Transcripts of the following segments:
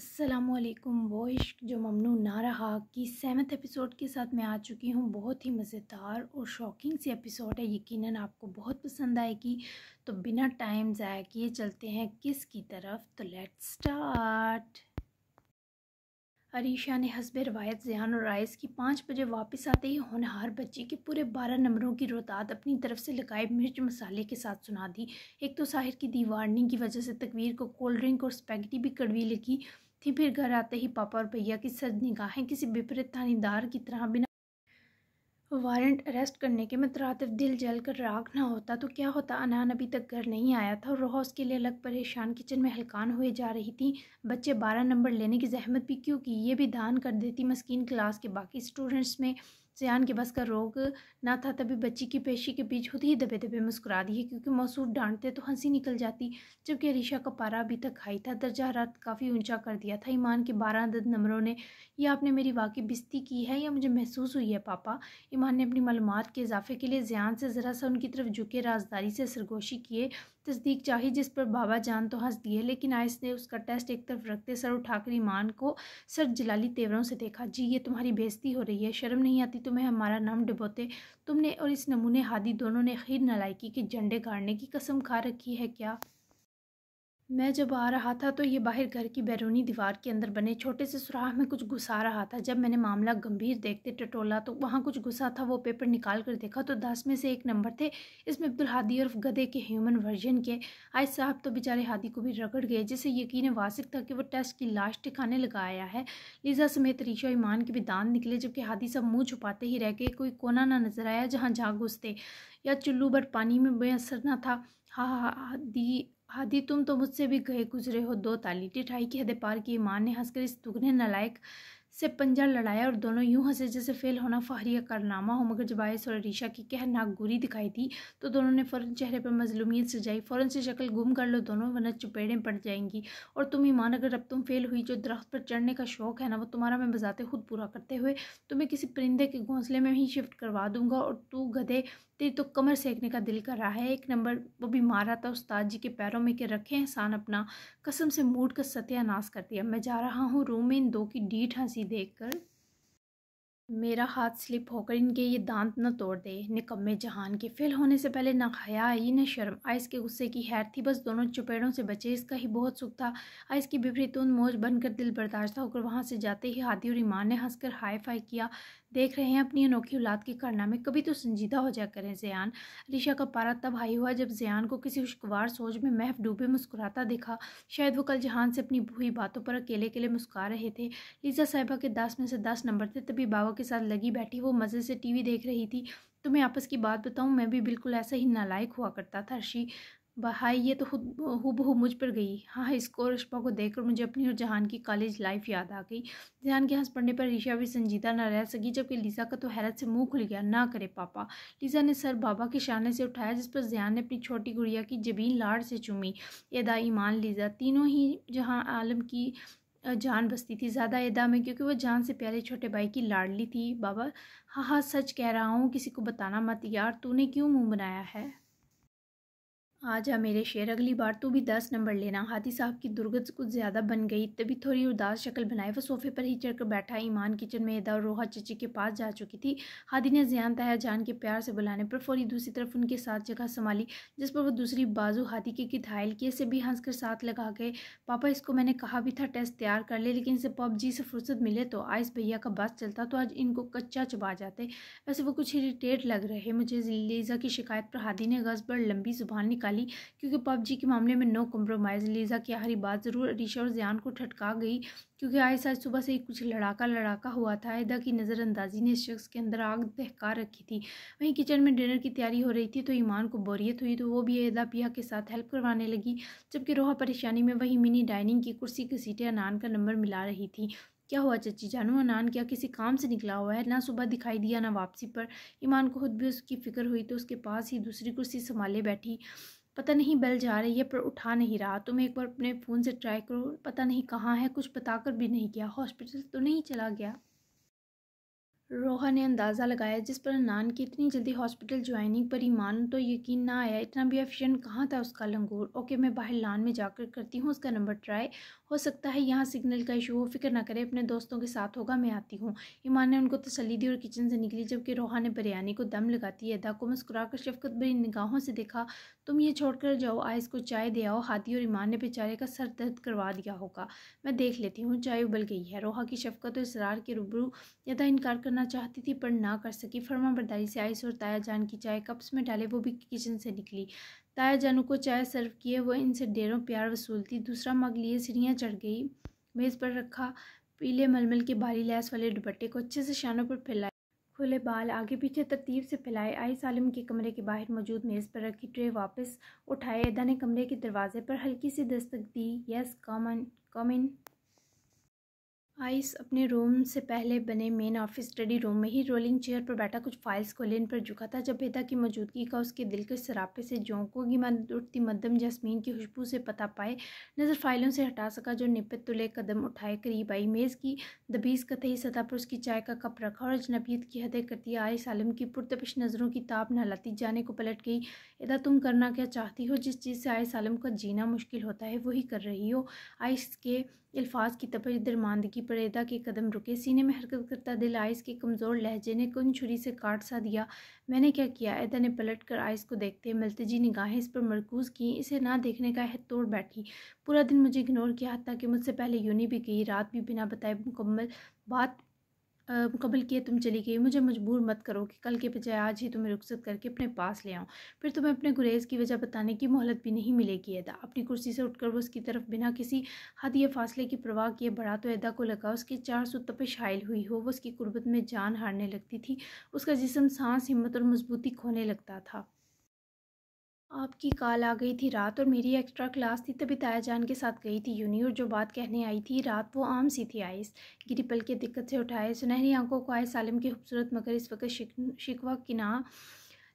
असलकुम इश्क जो ममनू ना रहा कि सेवन्थ एपिसोड के साथ मैं आ चुकी हूँ बहुत ही मज़ेदार और शॉकिंग सी एपिसोड है यकीनन आपको बहुत पसंद आएगी तो बिना टाइम ज़ाया किए चलते हैं किस की तरफ तो लेट्स स्टार्ट अरीशा ने हसब रवायत जहान और राइस की पाँच बजे वापस आते ही होनहार बच्ची के पूरे बारह नंबरों की रोतात अपनी तरफ से लगाए मिर्च मसाले के साथ सुना दी एक तो साहिर की दीवारनी की वजह से तकवीर को कोल्ड ड्रिंक और स्पैगटी भी कड़वी लगी थी फिर घर आते ही पापा और भैया की सर्द निगाहें किसी विपरीत थानेदार की तरह बिना वारंट अरेस्ट करने के मतरातफ दिल जल कर राख ना होता तो क्या होता अनान अभी तक घर नहीं आया था और रोहा उसके लिए अलग परेशान किचन में हलकान हुए जा रही थी बच्चे बारह नंबर लेने की जहमत भी क्यों की ये भी दान कर देती मस्किन क्लास के बाकी स्टूडेंट्स में सियान के बस का रोग ना था तभी बच्ची की पेशी के बीच खुद ही दबे दबे मुस्कुरा दिए क्योंकि मौसू डांटते तो हंसी निकल जाती जबकि रिशा का पारा अभी तक खाई था दर्जा हरात काफ़ी ऊंचा कर दिया था ईमान के बारह अदद नंबरों ने यह आपने मेरी वाकई बिस्ती की है या मुझे महसूस हुई है पापा ईमान ने अपनी मालूम के इजाफे के लिए जयान से ज़रा सा उनकी तरफ झुके राजदारी से सरगोशी किए तस्दीक चाही जिस पर बाबा जान तो हंस दिए लेकिन आयस ने उसका टेस्ट एक तरफ रखते सर उठाकर ईमान को सर जलाली तेवरों से देखा जी ये तुम्हारी बेजती हो रही है शर्म नहीं आती तुम्हें हमारा नाम डुबोते तुमने और इस नमूने हादी दोनों ने खीर नलायकी के झंडे गाड़ने की कसम खा रखी है क्या मैं जब आ रहा था तो ये बाहर घर की बैरूनी दीवार के अंदर बने छोटे से सुराह में कुछ घुसा रहा था जब मैंने मामला गंभीर देखते टटोला तो वहाँ कुछ घुसा था वो पेपर निकाल कर देखा तो दस में से एक नंबर थे इसमें अब्दुल हादी और गधे के ह्यूमन वर्जन के आय साहब तो बेचारे हादी को भी रगड़ गए जिसे यकीन वासिक था कि वो टेस्ट की लाश ठिकाने लगाया है लिजा समेत रीशा ईमान के भी दान निकले जबकि हादी सब मुँह छुपाते ही रह गए कोई कोना ना नजर आया जहाँ जा घुसते या चुल्लू भर पानी में बेअसर ना था हा हा दी आदि तुम तो मुझसे भी गए गुजरे हो दो ताली टिठाई की हदे पार की माँ ने हंसकर इस दुगने नलायक से पंजा लड़ाया और दोनों यूं हंसे जैसे फेल होना फाहरी कारनामा हो मगर जब आयस और रीशा की कह नाक गोरी दिखाई थी तो दोनों ने फ़ौरन चेहरे पर मजलूमियत सजाई फ़ौरन से शक्ल गुम कर लो दोनों वरना चुपेड़े पड़ जाएंगी और तुम ईमान अगर अब तुम फेल हुई जो दरख्त पर चढ़ने का शौक़ है ना वो तुम्हारा मैं बजाते खुद पूरा करते हुए तुम्हें किसी परिंदे के घोंसले में ही शिफ्ट करवा दूंगा और तू गधे तेरी तो कमर सेकने का दिल कर रहा है एक नंबर वो भी मारा था उस्ताद जी के पैरों में के रखे एहसान अपना कसम से मूड का सत्यानाश कर दिया मैं जा रहा हूँ रूम में इन दो की डीठ हंसी देख कर मेरा हाथ स्लिप होकर इनके ये दांत न तोड़ दे निकम्मे जहान के फेल होने से पहले ना हया आई न शर्म आइस के गुस्से की हैर थी बस दोनों चुपेड़ों से बचे इसका ही बहुत सुख था आइस की विपरीत उन मोज बनकर दिल बर्दाश्त होकर वहाँ से जाते ही हादी और ईमान ने हंसकर हाई फाई किया देख रहे हैं अपनी अनोखी औलाद के कारनामे कभी तो संजीदा हो जाया करें जयान रिशा का पारा तब हाई हुआ जब जयान को किसी खुशगवार सोच में महफ डूबे मुस्कुराता देखा शायद वो कल जहान से अपनी भूई बातों पर अकेले अकेले मुस्कुरा रहे थे लीजा साहिबा के दस में से दस नंबर थे तभी बाबा के साथ लगी बैठी वो मज़े से वी देख रही थी तुम्हें आपस की बात बताऊँ मैं भी बिल्कुल ऐसा ही नालायक हुआ करता था अर्शी भाई ये तो खुद हु मुझ पर गई हाँ, हाँ इसको और को देखकर मुझे अपनी और जहान की कॉलेज लाइफ याद आ गई जहान के हंस पड़ने पर ऋषा भी संजीदा ना रह सकी जबकि लीज़ा का तो हैरत से मुंह खुल गया ना करे पापा लीज़ा ने सर बाबा के शाने से उठाया जिस पर जहान ने अपनी छोटी गुड़िया की जबीन लाड़ से चूमी यदा ईमान लीजा तीनों ही जहाँ आलम की जान बसती थी ज़्यादा एदा में क्योंकि वह जान से प्यारे छोटे भाई की लाडली थी बाबा हाँ हाँ सच कह रहा हूँ किसी को बताना मत यार तूने क्यों मुँह बनाया है आ जा हाँ, मेरे शेर अगली बार तू भी दस नंबर लेना हाथी साहब की दुर्गत कुछ ज़्यादा बन गई तभी थोड़ी उदास शक्ल बनाई वह सोफे पर ही चढ़कर बैठा ईमान किचन में इदा और रोहा चची के पास जा चुकी थी हादी ने ज्यान तया जान के प्यार से बुलाने पर फौरी दूसरी तरफ उनके साथ जगह संभाली जिस पर वो दूसरी बाजू हाथी के किथायल किए से भी हंस साथ लगा गए पापा इसको मैंने कहा भी था टेस्ट तैयार कर ले लेकिन इसे पब से फुर्सत मिले तो आइस भैया का बस चलता तो आज इनको कच्चा चबा जाते वैसे वो कुछ इरीटेट लग रहे मुझे लीजा की शिकायत पर हादी ने गज पर लंबी जुबान निकाली निकाली क्योंकि पबजी के मामले में नो कम्प्रोमाइज लीजा की हरी बात ज़रूर अरीशा और जियान को ठटका गई क्योंकि आए आज सुबह से ही कुछ लड़ाका लड़ाका हुआ था ऐदा की नज़रअंदाजी ने इस शख्स के अंदर आग दहका रखी थी वहीं किचन में डिनर की तैयारी हो रही थी तो ईमान को बोरियत हुई तो वो भी ऐदा पिया के साथ हेल्प करवाने लगी जबकि रोहा परेशानी में वही मिनी डाइनिंग की कुर्सी की सीटें अनान का नंबर मिला रही थी क्या हुआ चची जानू अनान क्या किसी काम से निकला हुआ है ना सुबह दिखाई दिया ना वापसी पर ईमान को खुद भी उसकी फ़िक्र हुई तो उसके पास ही दूसरी कुर्सी संभाले बैठी पता नहीं बेल जा रही है पर उठा नहीं रहा तो मैं एक बार अपने फ़ोन से ट्राई करो पता नहीं कहाँ है कुछ बताकर भी नहीं किया हॉस्पिटल तो नहीं चला गया रोहा ने अंदाज़ा लगाया जिस पर नान की इतनी जल्दी हॉस्पिटल ज्वाइनिंग पर ही तो यकीन ना आया इतना भी एफिशिएंट कहाँ था उसका लंगूर ओके मैं बाहर लान में जाकर करती हूँ उसका नंबर ट्राई हो सकता है यहाँ सिग्नल का इशू हो फिक्र ना करें अपने दोस्तों के साथ होगा मैं आती हूँ ईमान ने उनको तसली दी और किचन से निकली जबकि रोहा ने बिरयानी को दम लगाती अदा को मुस्कुरा कर शफकत भरी निगाहों से देखा तुम ये कर जाओ आइस को चाय दे आओ हाथी और ईमान ने बेचारे का सर दर्द करवा दिया होगा मैं देख लेती हूँ चाय उबल गई है रोहा की शफकत और इसरार के रूबरू यदा इनकार करना करना चाहती थी पर ना कर सकी फर्मा बरदारी से आइस और ताया जान की चाय कप्स में डाले वो भी किचन से निकली ताया जानू को चाय सर्व किए वो इनसे डेरों प्यार वसूलती दूसरा मग लिए सीढ़ियाँ चढ़ गई मेज़ पर रखा पीले मलमल के भारी लैस वाले दुपट्टे को अच्छे से शानों पर फैलाए खुले बाल आगे पीछे तरतीब से फैलाए आई सालिम के कमरे के बाहर मौजूद मेज़ पर रखी ट्रे वापस उठाए अदा ने कमरे के दरवाजे पर हल्की सी दस्तक दी यस कॉमन कॉमिन आइस अपने रूम से पहले बने मेन ऑफिस स्टडी रूम में ही रोलिंग चेयर पर बैठा कुछ फाइल्स को लेन पर झुका था जब बेदा की मौजूदगी का उसके दिल के सरापे से जोंकों की मद उठती मदम जसमीन की खुशबू से पता पाए नज़र फाइलों से हटा सका जो निपत तुले कदम उठाए करीब आई मेज़ की दबीज़ कतई सतह पर उसकी चाय का कप रखा और अजनबीत की हदें करती आयस आलम की पुरतपिश नज़रों की ताप नहलाती जाने को पलट गई इदा तुम करना क्या चाहती हो जिस चीज़ से आयस आलम का जीना मुश्किल होता है वही कर रही हो आइस के अल्फाज की तपज दरमानदगी परेदा के कदम रुके सीने में हरकत करता दिल आयस के कमज़ोर लहजे ने कुन छुरी से काट सा दिया मैंने क्या किया ऐदा ने पलट कर आयस को देखते मलतजी निगाहें इस पर मरकूज की इसे ना देखने का हद तोड़ बैठी पूरा दिन मुझे इग्नोर किया था कि मुझसे पहले यूनी भी गई रात भी बिना बताए मुकम्मल बात मुकम्मल किए तुम चली गई मुझे मजबूर मत करो कि कल के बजाय आज ही तुम्हें रुखसत करके अपने पास ले आऊँ फिर तुम्हें अपने गुरेज की वजह बताने की मोहलत भी नहीं मिलेगी अदा अपनी कुर्सी से उठकर वो उसकी तरफ बिना किसी हद या फासले की परवाह किए बढ़ा तो अदा को लगा उसके चार सौ तपे शायल हुई हो वो उसकी कुर्बत में जान हारने लगती थी उसका जिसम सांस हिम्मत और मजबूती खोने लगता था आपकी कॉल आ गई थी रात और मेरी एक्स्ट्रा क्लास थी तभी ताया जान के साथ गई थी यूनी और जो बात कहने आई थी रात वो आम सी थी आइस गिरी पल के दिक्कत से उठाए सुनहरी आंखों को आए सालिम की खूबसूरत मगर इस वक्त शिकवा किना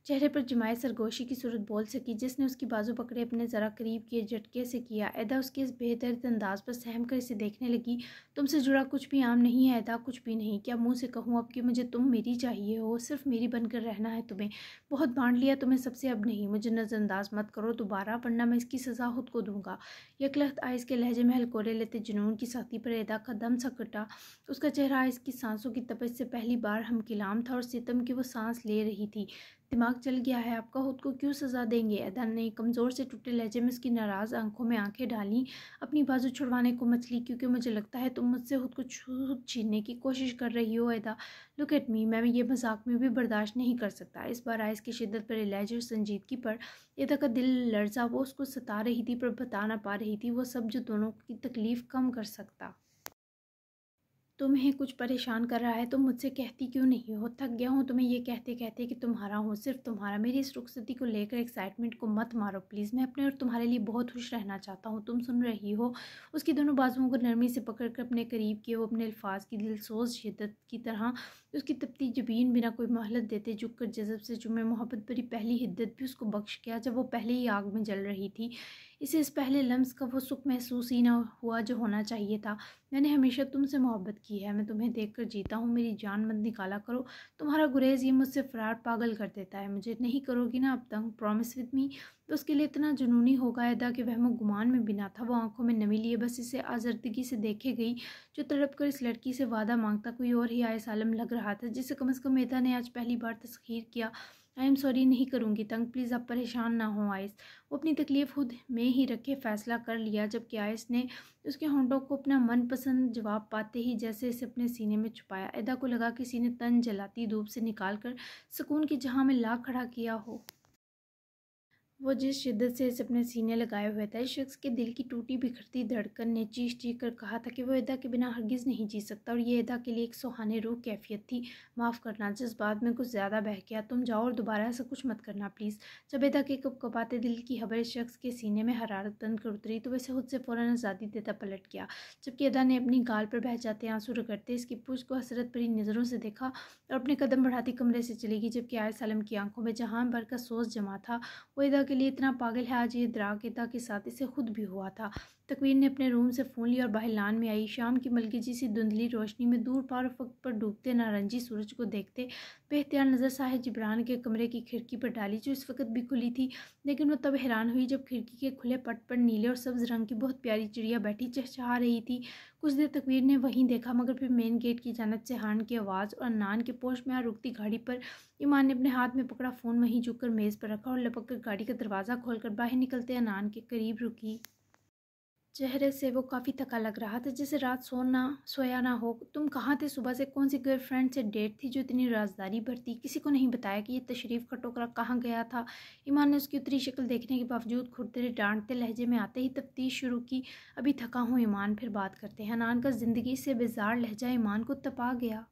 चेहरे पर जमाए सरगोशी की सूरत बोल सकी जिसने उसकी बाजू पकड़े अपने ज़रा करीब किए झटके से किया ऐदा उसके इस बेहतर अंदाज पर सहम कर इसे देखने लगी तुमसे जुड़ा कुछ भी आम नहीं है ऐदा कुछ भी नहीं क्या मुंह से कहूँ अब कि मुझे तुम मेरी चाहिए हो सिर्फ मेरी बनकर रहना है तुम्हें बहुत बांट लिया तुम्हें सबसे अब नहीं मुझे नज़रअंदाज मत करो दोबारा वरना मैं इसकी सज़ा खुद को दूंगा यकलख्त आइस के लहजे में हलकोरे लेते जुनून की साथी पर अदा का दम सकटा उसका चेहरा आइस की सांसों की तपज से पहली बार हम किलाम था और सितम की वो सांस ले रही थी दिमाग चल गया है आपका खुद को क्यों सज़ा देंगे अदा ने कमज़ोर से टूटे लहजे में उसकी नाराज़ आंखों में आंखें डाली अपनी बाजू छुड़वाने को मछली क्योंकि मुझे लगता है तुम मुझसे खुद को छूत छीनने की कोशिश कर रही हो अदा लुक एट मी मैं ये मजाक में भी बर्दाश्त नहीं कर सकता इस बार आयस की शिद्दत पर इलाज और संजीदगी पर इदा का दिल लर्जा वो उसको सता रही थी पर बता ना पा रही थी वो सब जो दोनों की तकलीफ़ कम कर सकता तुम्हें कुछ परेशान कर रहा है तुम मुझसे कहती क्यों नहीं हो थक गया हूँ तुम्हें ये कहते कहते कि तुम्हारा हूँ सिर्फ तुम्हारा मेरी इस रुखसति को लेकर एक्साइटमेंट को मत मारो प्लीज़ मैं अपने और तुम्हारे लिए बहुत खुश रहना चाहता हूँ तुम सुन रही हो उसकी दोनों बाजुओं को नरमी से पकड़ कर अपने करीब किए वो अपने अल्फाज की दिलसोज शिदत की तरह उसकी तपती जबीन बिना कोई मोहलत देते झुक कर जजब से जुमे मोहब्बत भरी पहली हिद्दत भी उसको बख्श किया जब वो पहले ही आग में जल रही थी इसे इस पहले लम्स का वो सुख महसूस ही ना हुआ जो होना चाहिए था मैंने हमेशा तुमसे मोहब्बत की है मैं तुम्हें देख कर जीता हूँ मेरी जान मत निकाला करो तुम्हारा गुरेज ये मुझसे फरार पागल कर देता है मुझे नहीं करोगी ना अब तंग प्रॉमिस विद मी तो उसके लिए इतना जुनूनी हो गया था कि वह गुमान में बिना था वो आंखों में नमी लिए बस इसे आजर्दगी से देखे गई जो तड़प कर इस लड़की से वादा मांगता कोई और ही आयस आलम लग रहा था जिसे कम अज़ कम मेहता ने आज पहली बार तस्खीर किया आई एम सॉरी नहीं करूँगी तंग प्लीज़ आप परेशान ना हो आयस वो अपनी तकलीफ़ खुद में ही रखे फैसला कर लिया जबकि आयस ने उसके होंडों को अपना मनपसंद जवाब पाते ही जैसे इसे अपने सीने में छुपाया अदा को लगा किसी ने तन जलाती धूप से निकाल कर सुकून की जहाँ में ला खड़ा किया हो वो जिस शिद्दत से इस अपने सीने लगाए हुए था इस शख्स के दिल की टूटी बिखरती धड़कन ने चीख चीख कर कहा था कि वो अदा के बिना हरगिज़ नहीं जी सकता और ये अदा के लिए एक सुहाने रूह कैफियत थी माफ़ करना जिस बात में कुछ ज़्यादा बह गया तुम जाओ और दोबारा ऐसा कुछ मत करना प्लीज़ जब अदा के कप कपाते दिल की खबर इस शख्स के सीने में हरारत बंद कर उतरी तो वैसे खुद से फ़ौर आज़ादी देता पलट गया जबकि अदा ने अपनी गाल पर बह जाते आंसू रगड़ते इसकी पूछ को हसरत भरी नज़रों से देखा और अपने कदम बढ़ाती कमरे से चली गई जबकि आय सालम की आंखों में जहाँ भर का सोच जमा था वो अदा के लिए इतना पागल है आज ये द्राकेता के साथ इसे खुद भी हुआ था तकवीर ने अपने रूम से फ़ोन लिया और बाहर लान में आई शाम की जी सी धुंधली रोशनी में दूर पार वक्त पर डूबते नारंजी सूरज को देखते बेहतियार नज़र साहिर जिब्रान के कमरे की खिड़की पर डाली जो इस वक्त भी खुली थी लेकिन वह तब हैरान हुई जब खिड़की के खुले पट पर नीले और सब्ज़ रंग की बहुत प्यारी चिड़िया बैठी चहचहा रही थी कुछ देर तकवीर ने वहीं देखा मगर फिर मेन गेट की जानत से हान की आवाज़ और नान के पोस्ट में आ रुकती गाड़ी पर ईमान ने अपने हाथ में पकड़ा फ़ोन वहीं कर मेज़ पर रखा और लपक कर गाड़ी का दरवाज़ा खोलकर बाहर निकलते अनान के करीब रुकी चेहरे से वो काफ़ी थका लग रहा था जैसे रात सोना सोया ना हो तुम कहाँ थे सुबह से कौन सी गर्लफ्रेंड से डेट थी जो इतनी राजदारी भरती किसी को नहीं बताया कि ये तशरीफ़ का टोकरा कहाँ गया था ईमान ने उसकी उतरी शक्ल देखने के बावजूद खुरदरे डांटते लहजे में आते ही तफ्तीश शुरू की अभी थका हूँ ईमान फिर बात करते हैं नान का ज़िंदगी से बेजार लहजा ईमान को तपा गया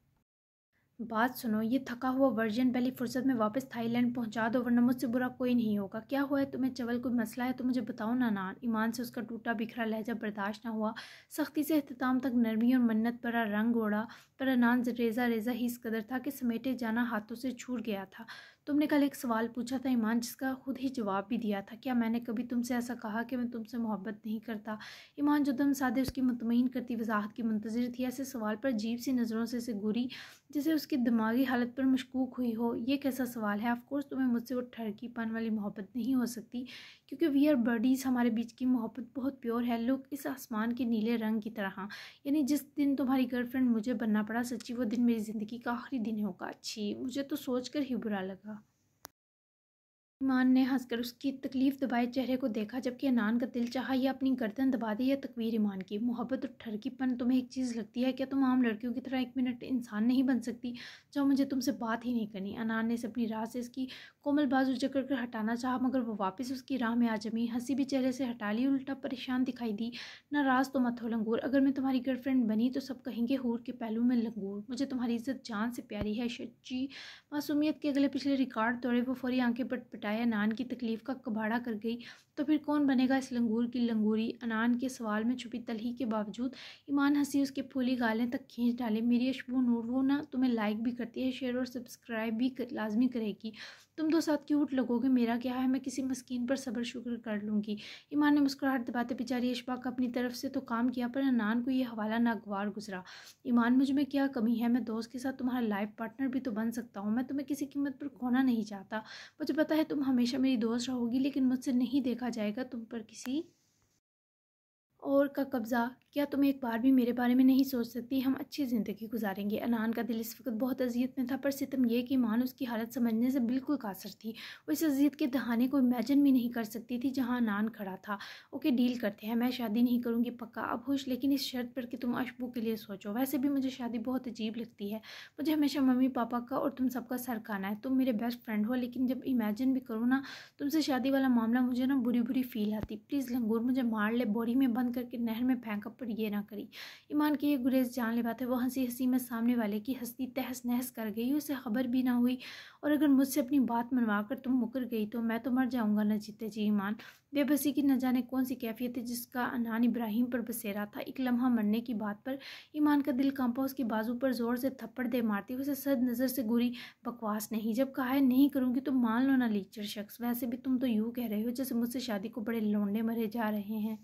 बात सुनो ये थका हुआ वर्जन पहली फुर्सत में वापस थाईलैंड पहुंचा दो वरना मुझसे बुरा कोई नहीं होगा क्या हुआ है तुम्हें चवल कोई मसला है तो मुझे बताओ ना ना ईमान से उसका टूटा बिखरा लहजा बर्दाश्त ना हुआ सख्ती से अहतमाम तक नरमी और मन्नत परा रंग ओढ़ा पर अनान रेजा रेजा ही इस कदर था कि समेटे जाना हाथों से छूट गया था तुमने कल एक सवाल पूछा था ईमान जिसका खुद ही जवाब भी दिया था क्या मैंने कभी तुमसे ऐसा कहा कि मैं तुमसे मोहब्बत नहीं करता ईमान जो दम सादे उसकी मुतमिन करती वजाहत की मंतजर थी ऐसे सवाल पर जीप सी नज़रों से से घूरी जिसे उसकी दिमागी हालत पर मशकूक हुई हो ये कैसा सवाल है ऑफकोर्स तुम्हें मुझसे वो ठरकीपन वाली मोहब्बत नहीं हो सकती क्योंकि वी आर बर्डीज़ हमारे बीच की मोहब्बत बहुत प्योर है लुक इस आसमान के नीले रंग की तरह यानी जिस दिन तुम्हारी गर्लफ्रेंड मुझे बनना पड़ा सच्ची वो दिन मेरी ज़िंदगी का आखिरी दिन होगा अच्छी मुझे तो सोच कर ही बुरा लगा ईमान ने हंसकर उसकी तकलीफ दबाए चेहरे को देखा जबकि अनान का दिल चाहा यह अपनी गर्दन दबा दे या तकवीर ईमान की मोहब्बत और ठरकीपन तुम्हें एक चीज़ लगती है क्या तुम आम लड़कियों की तरह एक मिनट इंसान नहीं बन सकती जो मुझे तुमसे बात ही नहीं करनी अनान ने से अपनी राह से इसकी कोमल बाजू जकड़ कर हटाना चाहा मगर वो वापस उसकी राह में आ जमी हंसी भी चेहरे से हटा ली उल्टा परेशान दिखाई दी नाराज तो मत हो लंगूर अगर मैं तुम्हारी गर्लफ्रेंड बनी तो सब कहेंगे हूर के पहलू में लंगूर मुझे तुम्हारी इज्जत जान से प्यारी है शची मासूमियत के अगले पिछले रिकॉर्ड तोड़े वो फौरी आंखें पटपटाया नान की तकलीफ का कबाड़ा कर गई तो फिर कौन बनेगा इस लंगूर की लंगूरी अनान के सवाल में छुपी तलही के बावजूद ईमान हंसी उसके फूली गालें तक खींच डाले मेरी अशबू नूर वो ना तुम्हें लाइक भी करती है शेयर और सब्सक्राइब भी कर, लाजमी करेगी तुम दो साथ क्यूट लगोगे मेरा क्या है मैं किसी मस्किन पर सब्र शुक्र कर लूँगी ईमान ने मुस्कुराहट दबाते बेचारी का अपनी तरफ से तो काम किया पर अनान को यह हवाला नागवार गुजरा ईमान मुझ में क्या कमी है मैं दोस्त के साथ तुम्हारा लाइफ पार्टनर भी तो बन सकता हूँ मैं तुम्हें किसी कीमत पर खोना नहीं चाहता मुझे पता है तुम हमेशा मेरी दोस्त रहोगी लेकिन मुझसे नहीं देखा जाएगा तुम पर किसी और का कब्ज़ा क्या तुम एक बार भी मेरे बारे में नहीं सोच सकती हम अच्छी ज़िंदगी गुजारेंगे अनान का दिल इस वक्त बहुत अजियत में था पर सितम यह कि मान उसकी हालत समझने से बिल्कुल कासर थी वो इस अजियत के दहाने को इमेजन भी नहीं कर सकती थी जहाँ अनान खड़ा था ओके डील करते हैं मैं शादी नहीं करूँगी पक्का अब होश लेकिन इस शर्त पर कि तुम अशबू के लिए सोचो वैसे भी मुझे शादी बहुत अजीब लगती है मुझे हमेशा मम्मी पापा का और तुम सबका सर खाना है तुम मेरे बेस्ट फ्रेंड हो लेकिन जब इमेजन भी करो ना तुमसे शादी वाला मामला मुझे ना बुरी बुरी फील आती प्लीज़ लंगूर मुझे मार ले बॉडी में बंद करके नहर में फेंका पर यह ना करी ईमान की यह गुरेज जानलेवा है वह हंसी हंसी में सामने वाले की हस्ती तहस नहस कर गई उसे खबर भी ना हुई और अगर मुझसे अपनी बात मनवा कर तुम मुकर गई तो मैं तो मर जाऊँगा न जीते जी ईमान बेबसी की न जाने कौन सी कैफियत है जिसका अनान इब्राहिम पर बसेरा था एक लम्हा मरने की बात पर ईमान का दिल कांपा उसकी बाजू पर ज़ोर से थप्पड़ दे मारती उसे सद नज़र से गुरी बकवास नहीं जब कहा है नहीं करूँगी तो मान लो ना लीचर शख्स वैसे भी तुम तो यूँ कह रहे हो जैसे मुझसे शादी को बड़े लौंडे मरे जा रहे हैं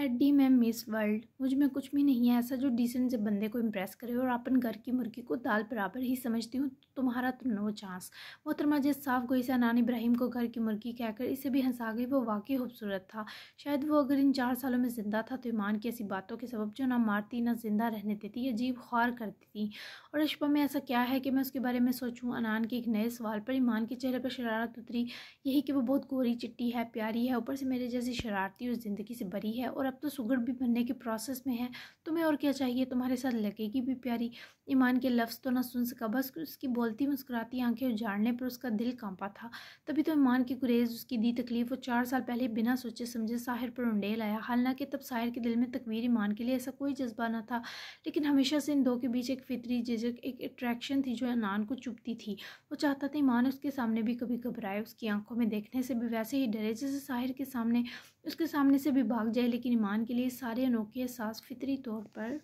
एट डी मैम मिस वर्ल्ड मुझ में कुछ भी नहीं है ऐसा जो डिसेंट से बंदे को इम्प्रेस करे और अपन घर की मुर्गी को दाल बराबर ही समझती हूँ तुम्हारा तो नो चांस तो मोहतरमा जिस साफ गोई से अनान इब्राहिम को घर की मुर्गी कहकर इसे भी हंसा गई वो वाकई खूबसूरत था शायद वो अगर इन चार सालों में ज़िंदा था तो ईमान की ऐसी बातों के सबब जो ना मारती ना ज़िंदा रहने देती अजीब ख्वार करती थी और अशबा में ऐसा क्या है कि मैं उसके बारे में सोचूँ अनान के एक नए सवाल पर ईमान के चेहरे पर शरारत उतरी यही कि वो बहुत गोरी चिट्टी है प्यारी है ऊपर से मेरे जैसी शरारती और ज़िंदगी से बरी है और अब तो सुगर भी बनने के प्रोसेस में है तुम्हें और क्या चाहिए तुम्हारे साथ लगेगी भी प्यारी ईमान के लफ्ज़ तो ना सुन सका बस उसकी बोल खौलती मुस्कुराती आंखें उजाड़ने पर उसका दिल कांपा था तभी तो ईमान की गुरेज उसकी दी तकलीफ वो चार साल पहले बिना सोचे समझे साहिर पर उंडेल आया हालांकि तब साहिर के दिल में तकवीर ईमान के लिए ऐसा कोई जज्बा ना था लेकिन हमेशा से इन दो के बीच एक फितरी झिझक एक अट्रैक्शन थी जो अनान को चुपती थी वो चाहता था ईमान उसके सामने भी कभी घबराए उसकी आंखों में देखने से भी वैसे ही डरे जैसे साहिर के सामने उसके सामने से भी भाग जाए लेकिन ईमान के लिए सारे अनोखे एहसास फितरी तौर पर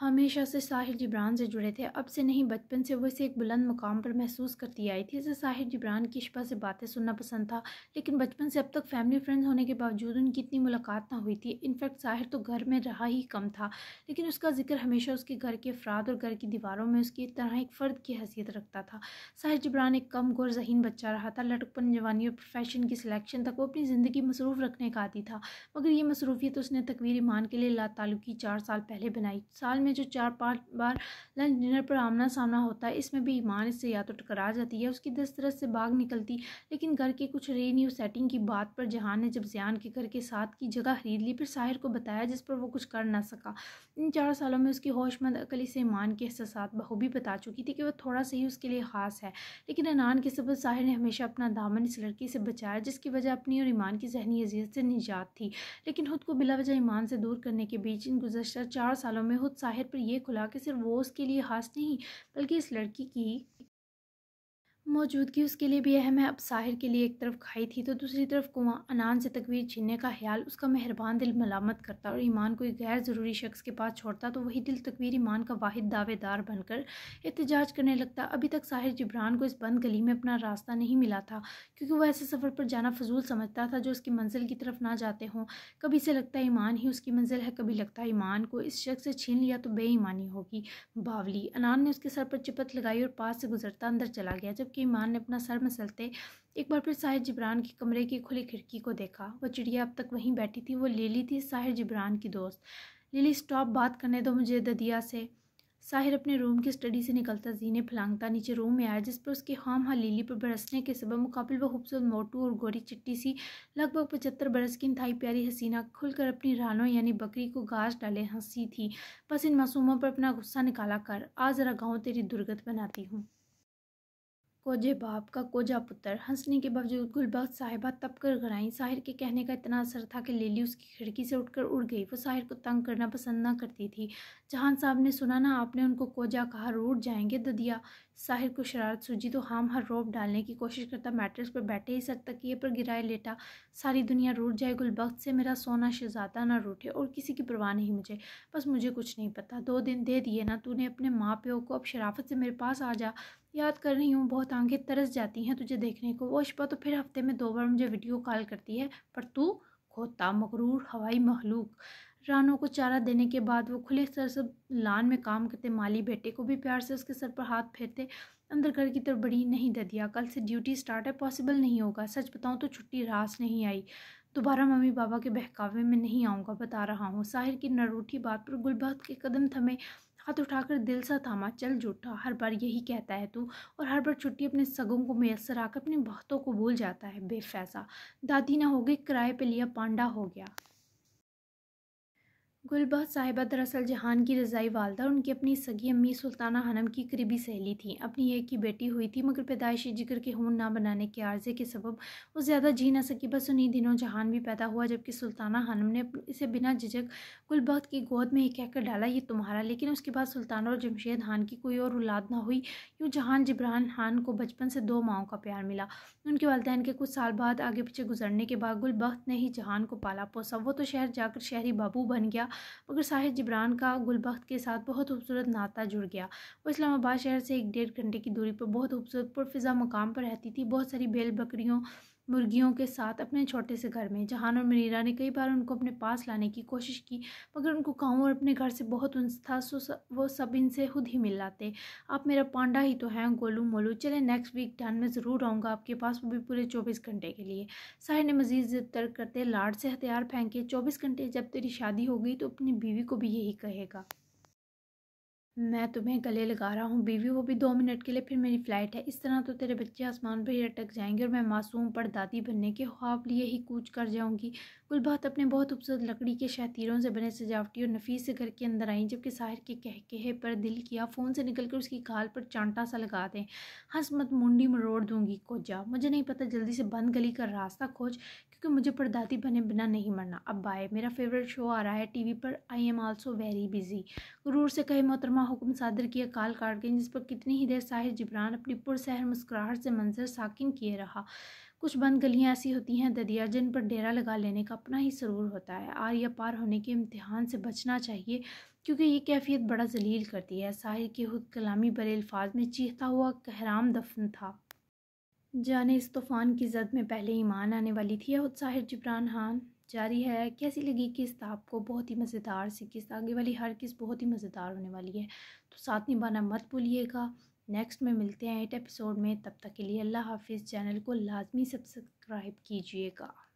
हमेशा से साहिर जिब्रान से जुड़े थे अब से नहीं बचपन से वो इसे एक बुलंद मुकाम पर महसूस करती आई थी इसे साहिर जिब्रान की शिपा से बातें सुनना पसंद था लेकिन बचपन से अब तक फैमिली फ्रेंड्स होने के बावजूद उनकी इतनी मुलाकात ना हुई थी इनफैक्ट साहिर तो घर में रहा ही कम था लेकिन उसका जिक्र हमेशा उसके घर के अफराद और घर की दीवारों में उसकी तरह एक फ़र्द की हैसियत रखता था साहिर जिब्रान एक कम गौर जहीन बच्चा रहा था लटकपन जवानी और प्रोफेशन की सिलेक्शन तक वो अपनी ज़िंदगी मसरूफ़ रखने का आती था मगर ये मसरूफियत उसने तकवीर ईमान के लिए ला लातालुकी चार साल पहले बनाई साल में जो चार पाँच बार लंच डिनर पर आमना सामना होता है इसमें भी ईमान इससे या तो टकरा जाती है उसकी दस्तरस से भाग निकलती लेकिन घर के कुछ रेन्यू सेटिंग की बात पर जहान ने जब जयान के घर के साथ की जगह खरीद ली फिर साहिर को बताया जिस पर वो कुछ कर ना सका इन चार सालों में उसकी होशमंद अकली से ईमान के एहसास बहूबी बता चुकी थी कि वह थोड़ा सा ही उसके लिए ख़ास है लेकिन अनान के सबक साहिर ने हमेशा अपना दामन इस लड़की से बचाया जिसकी वजह अपनी और ईमान की जहनी अजियत से निजात थी लेकिन खुद को बिला वजह ईमान से दूर करने के बीच इन गुजशत चार सालों में खुद साहिर जाहिर पर यह खुला कि सिर्फ वो उसके लिए हास नहीं बल्कि इस लड़की की मौजूदगी उसके लिए भी अहम है अब साहिर के लिए एक तरफ खाई थी तो दूसरी तरफ कुआं अनान से तकवीर छीनने का ख्याल उसका मेहरबान दिल मलामत करता और ईमान कोई गैर ज़रूरी शख्स के पास छोड़ता तो वही दिल तकवीर ईमान का वाहिद दावेदार बनकर एहतजाज करने लगता अभी तक साहिर जिब्रान को इस बंद गली में अपना रास्ता नहीं मिला था क्योंकि वह ऐसे सफ़र पर जाना फजूल समझता था जो उसकी मंजिल की तरफ ना जाते हों कभी से लगता ईमान ही उसकी मंजिल है कभी लगता ईमान को इस शख्स से छीन लिया तो बेईमानी होगी बावली अनान ने उसके सर पर चिपत लगाई और पास से गुजरता अंदर चला गया जबकि की ईमान ने अपना सर मसलते एक बार फिर साहिर जिब्रान के कमरे की खुली खिड़की को देखा वो चिड़िया अब तक वहीं बैठी थी वो लीली थी साहिर जिब्रान की दोस्त लीली स्टॉप बात करने दो मुझे ददिया से साहिर अपने रूम की स्टडी से निकलता जीने फलांगता नीचे रूम में आया जिस पर उसके हाम हाँ लीली पर बरसने के सबब मुकाबले वह खूबसूरत मोटू और गोरी चिट्टी सी लगभग पचहत्तर बरस की इंतहाई प्यारी हसीना खुलकर अपनी रानों यानी बकरी को घास डाले हंसी थी बस इन मासूमों पर अपना गुस्सा निकाला कर आज ज़रा गाँव तेरी दुर्गत बनाती हूँ कोजे बाप का कोजा पुत्र हंसने के बावजूद गुलबाग साहिबा तप कर घराई साहिर के कहने का इतना असर था कि लीली उसकी खिड़की से उठकर उड़ गई वो साहिर को तंग करना पसंद ना करती थी जहान साहब ने सुना ना आपने उनको कोजा कहा रूट जाएंगे ददिया साहिर को शरारत सूझी तो हम हर रोप डालने की कोशिश करता मैट्रेस पर बैठे ही सख्त ये पर गिराए लेटा सारी दुनिया रूट जाए गुलबख्त से मेरा सोना शहजादा ना रूठे और किसी की परवाह नहीं मुझे बस मुझे कुछ नहीं पता दो दिन दे दिए ना तूने अपने माँ प्यो को अब शराफत से मेरे पास आ जा याद कर रही हूँ बहुत आंखें तरस जाती हैं तुझे देखने को वो अशपा तो फिर हफ्ते में दो बार मुझे वीडियो कॉल करती है पर तू खोता मकरूर हवाई महलूक रानों को चारा देने के बाद वो खुले सर सब लान में काम करते माली बेटे को भी प्यार से उसके सर पर हाथ फेरते अंदर घर की तरफ बड़ी नहीं दे दिया कल से ड्यूटी स्टार्ट है पॉसिबल नहीं होगा सच बताऊँ तो छुट्टी रास नहीं आई दोबारा मम्मी बाबा के बहकावे में नहीं आऊँगा बता रहा हूँ साहिर की नरूठी बात पर गुलबात के कदम थमे हाथ उठाकर दिल सा थामा चल जुटा हर बार यही कहता है तू और हर बार छुट्टी अपने सगों को मैसर आकर अपने बहुतों को भूल जाता है बेफैसा दादी ना हो गई किराए पे लिया पांडा हो गया गुलबात साहिबा दरअसल जहान की रज़ाई वालदा और उनकी अपनी सगी अम्मी सुल्ताना हनम की करीबी सहेली थी अपनी एक की बेटी हुई थी मगर पैदाइशी जिक्र के खून ना बनाने के आर्जे के सबब वो ज़्यादा जी ना सकी बस उन्हीं दिनों जहान भी पैदा हुआ जबकि सुल्ताना हनम ने इसे बिना झिझक गुलबात की गोद में ही कहकर डाला ये तुम्हारा लेकिन उसके बाद सुल्ताना और जमशेद हान की कोई और औलाद ना हुई यूँ जहान जबरान हान को बचपन से दो माओं का प्यार मिला उनके वालदेन के कुछ साल बाद आगे पीछे गुजरने के बाद गुलबख्त ने ही जहान को पाला पोसा वो तो शहर जाकर शहरी बाबू बन गया मगर साहिद जबरान का गुलबख्त के साथ बहुत खूबसूरत नाता जुड़ गया वो इस्लामाबाद शहर से एक डेढ़ घंटे की दूरी पर बहुत खूबसूरत पुरफिज़ा मकाम पर रहती थी बहुत सारी बैल बकरियों मुर्गियों के साथ अपने छोटे से घर में जहान और मनीरा ने कई बार उनको अपने पास लाने की कोशिश की मगर उनको गाँव और अपने घर से बहुत उन था सो वो सब इनसे खुद ही मिल लाते आप मेरा पांडा ही तो हैं गोलू मोलू चले नेक्स्ट वीक डन में ज़रूर आऊँगा आपके पास वो भी पूरे चौबीस घंटे के लिए साहिर ने मजीद जिद तर्क करते लाड से हथियार फेंके चौबीस घंटे जब तेरी शादी हो गई तो अपनी बीवी को भी यही कहेगा मैं तुम्हें गले लगा रहा हूँ बीवी वो भी दो मिनट के लिए फिर मेरी फ़्लाइट है इस तरह तो तेरे बच्चे आसमान पर ही अटक जाएंगे और मैं मासूम पर दादी बनने के ख्वाब लिए ही कूच कर जाऊँगी गुलबात अपने बहुत खूबसूरत लकड़ी के शहतीरों से बने सजावटी और नफीस से घर के अंदर आई जबकि साहिर के कह कहकहे पर दिल किया फ़ोन से निकल कर उसकी खाल पर चांटा सा लगा दें हंस मत मुंडी मरोड़ दूंगी कोजा मुझे नहीं पता जल्दी से बंद गली का रास्ता खोज क्योंकि मुझे परदादी बने बिना नहीं मरना अब बाय मेरा फेवरेट शो आ रहा है टीवी पर I am also very busy गुरूर से कहे मोहतरमा हुक्म सादर की अकाल काट गई जिस पर कितनी ही देर साहिर जिब्रान अपनी पुरसहर मुस्कुराहट से मंजर साकिन किए रहा कुछ बंद गलियां ऐसी होती हैं ददिया जिन पर डेरा लगा लेने का अपना ही सरूर होता है आर या पार होने के इम्तहान से बचना चाहिए क्योंकि ये कैफियत बड़ा जलील करती है साहिर के खुद कलामी बड़े अल्फाज में चीखता हुआ कहराम दफन था जाने इस तूफ़ान की जद में पहले ईमान आने वाली थी यहूद साहिर जिब्रान खान जारी है कैसी लगी किस्त आपको बहुत ही मज़ेदार सी किस्त आगे वाली हर किस्त बहुत ही मज़ेदार होने वाली है तो साथ निभाना मत भूलिएगा नेक्स्ट में मिलते हैं एट एपिसोड में तब तक के लिए अल्लाह हाफिज़ चैनल को लाजमी सब्सक्राइब कीजिएगा